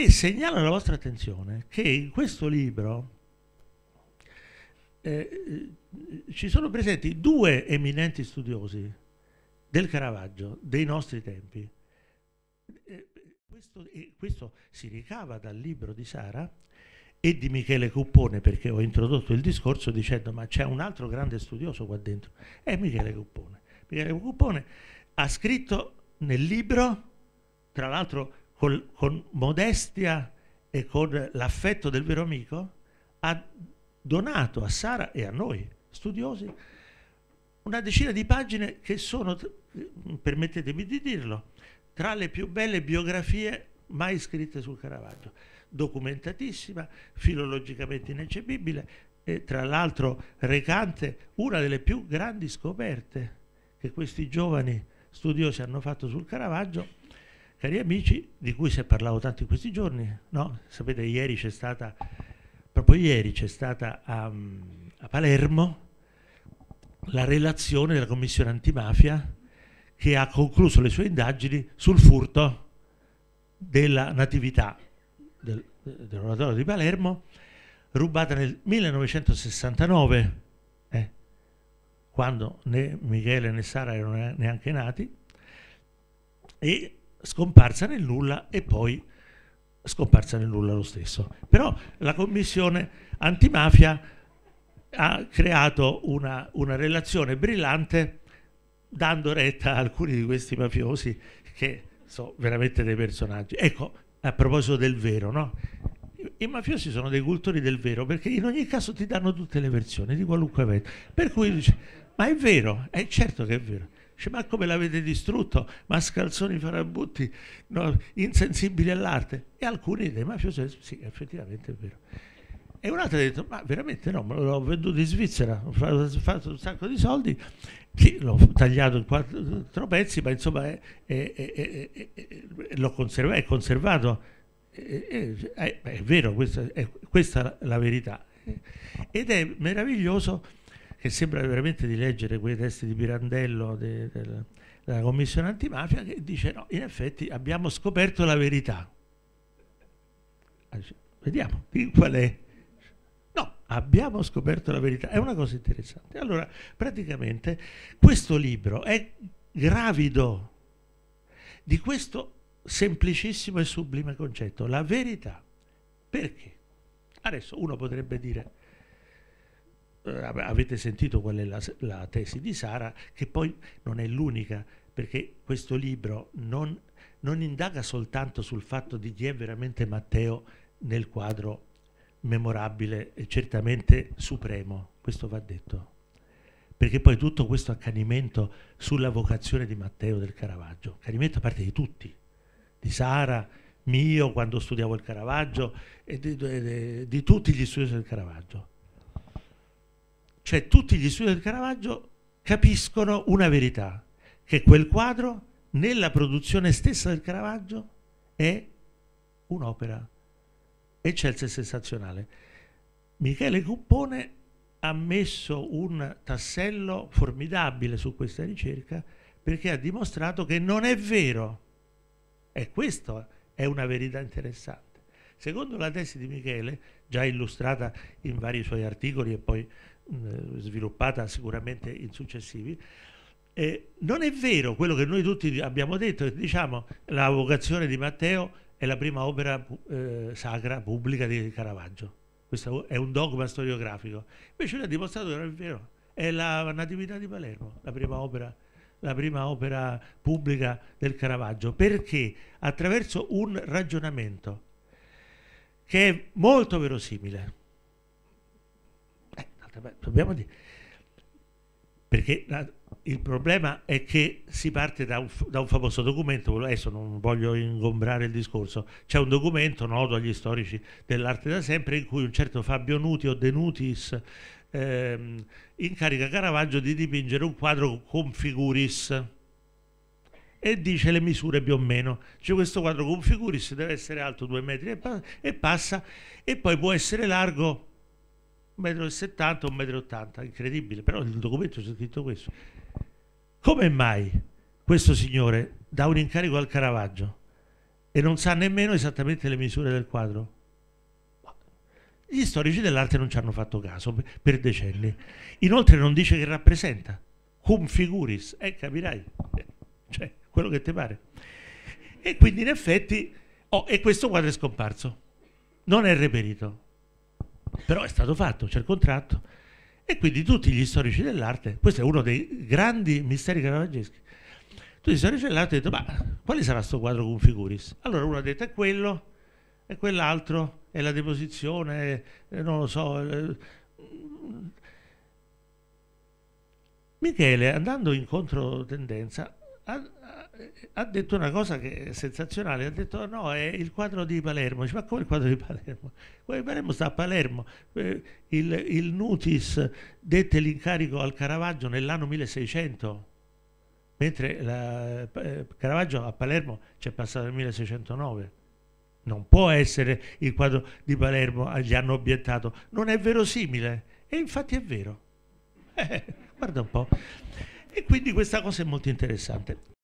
e segnalo alla vostra attenzione che in questo libro eh, eh, ci sono presenti due eminenti studiosi del Caravaggio dei nostri tempi. Eh, questo, eh, questo, si ricava dal libro di Sara e di Michele Cuppone perché ho introdotto il discorso dicendo ma c'è un altro grande studioso qua dentro, è Michele Cuppone. Michele Cuppone ha scritto nel libro, tra l'altro col, con modestia e con l'affetto del vero amico, ha donato a Sara e a noi, studiosi, una decina di pagine che sono, permettetemi di dirlo, tra le più belle biografie mai scritte sul Caravaggio, documentatissima, filologicamente ineccepibile e tra l'altro recante una delle più grandi scoperte che questi giovani studiosi hanno fatto sul Caravaggio Cari amici, di cui si è parlato tanto in questi giorni, no? Sapete, ieri c'è stata, proprio ieri c'è stata a, um, a Palermo la relazione della Commissione antimafia che ha concluso le sue indagini sul furto della natività del, dell'oratorio di Palermo, rubata nel 1969, eh, quando né Michele né Sara erano neanche nati, e scomparsa nel nulla e poi scomparsa nel nulla lo stesso. Però la Commissione antimafia ha creato una, una relazione brillante dando retta a alcuni di questi mafiosi che sono veramente dei personaggi. Ecco, a proposito del vero, no? I mafiosi sono dei cultori del vero perché in ogni caso ti danno tutte le versioni di qualunque evento. Per cui dice, ma è vero, è eh, certo che è vero. Dice, ma come l'avete distrutto? Mascalzoni farabutti, no, insensibili all'arte. E alcuni dei mafiosi, sì, effettivamente è vero. E un altro ha detto, ma veramente no, me l'ho venduto in Svizzera, ho fatto, un sacco di soldi, l'ho tagliato in quattro pezzi, ma insomma è, è, è, l'ho conservato, è conservato. Eh, è, vero, questa, questa è la verità. Ed è meraviglioso che sembra veramente di leggere quei testi di Pirandello de, de, della commissione antimafia che dice no, in effetti abbiamo scoperto la verità. Vediamo qual è. No, abbiamo scoperto la verità. È una cosa interessante. Allora, praticamente questo libro è gravido di questo semplicissimo e sublime concetto, la verità. Perché? Adesso uno potrebbe dire eh, avete sentito qual è la, la tesi di Sara, che poi non è l'unica, perché questo libro non, non indaga soltanto sul fatto di chi è veramente Matteo nel quadro memorabile e certamente supremo, questo va detto. Perché poi tutto questo accanimento sulla vocazione di Matteo del Caravaggio, accanimento a parte di tutti, di Sara, mio quando studiavo il Caravaggio e di, di, di, di tutti gli studiosi del Caravaggio. Cioè tutti gli studi del Caravaggio capiscono una verità, che quel quadro nella produzione stessa del Caravaggio è un'opera eccelsa e sensazionale. Michele Cuppone ha messo un tassello formidabile su questa ricerca perché ha dimostrato che non è vero. E questa è una verità interessante. Secondo la tesi di Michele, già illustrata in vari suoi articoli e poi eh, sviluppata sicuramente in successivi. Eh, non è vero quello che noi tutti abbiamo detto, che diciamo la vocazione di Matteo è la prima opera eh, sacra pubblica di Caravaggio. Questo è un dogma storiografico. Invece lui ha dimostrato che non è vero. È la Natività di Palermo, la prima opera, la prima opera pubblica del Caravaggio. Perché? Attraverso un ragionamento che è molto verosimile Dobbiamo eh dire. Perché la, il problema è che si parte da un, da un, famoso documento, adesso non voglio ingombrare il discorso, c'è un documento noto agli storici dell'arte da sempre in cui un certo Fabio Nuti o De Nutis ehm, incarica Caravaggio di dipingere un quadro con figuris e dice le misure più o meno. Cioè questo quadro con figuris deve essere alto due metri e, pa e passa e poi può essere largo 1,70 m, 1,80 m, incredibile, però nel documento c'è scritto questo. Come mai questo signore dà un incarico al Caravaggio e non sa nemmeno esattamente le misure del quadro? Gli storici dell'arte non ci hanno fatto caso per decenni. Inoltre non dice che rappresenta. Cum figuris, eh, capirai. Eh, cioè, quello che ti pare. E quindi in effetti, oh, e questo quadro è scomparso. Non è reperito però è stato fatto, c'è il contratto. E quindi tutti gli storici dell'arte, questo è uno dei grandi misteri caravaggeschi, tutti gli storici dell'arte hanno detto, ma quale sarà questo quadro con figuris? Allora uno ha detto è quello, è quell'altro, è la deposizione, è, non lo so. È... Michele, andando in controtendenza, ha, ha detto una cosa che è sensazionale, ha detto no, è il quadro di Palermo, Dice, ma come il quadro di Palermo? Quello di Palermo sta a Palermo, eh, il, il Nutis dette l'incarico al Caravaggio nell'anno 1600, mentre la, eh, Caravaggio a Palermo c'è passato nel 1609. Non può essere il quadro di Palermo, eh, gli hanno obiettato, non è verosimile e infatti è vero. Eh, guarda un po'. E quindi questa cosa è molto interessante.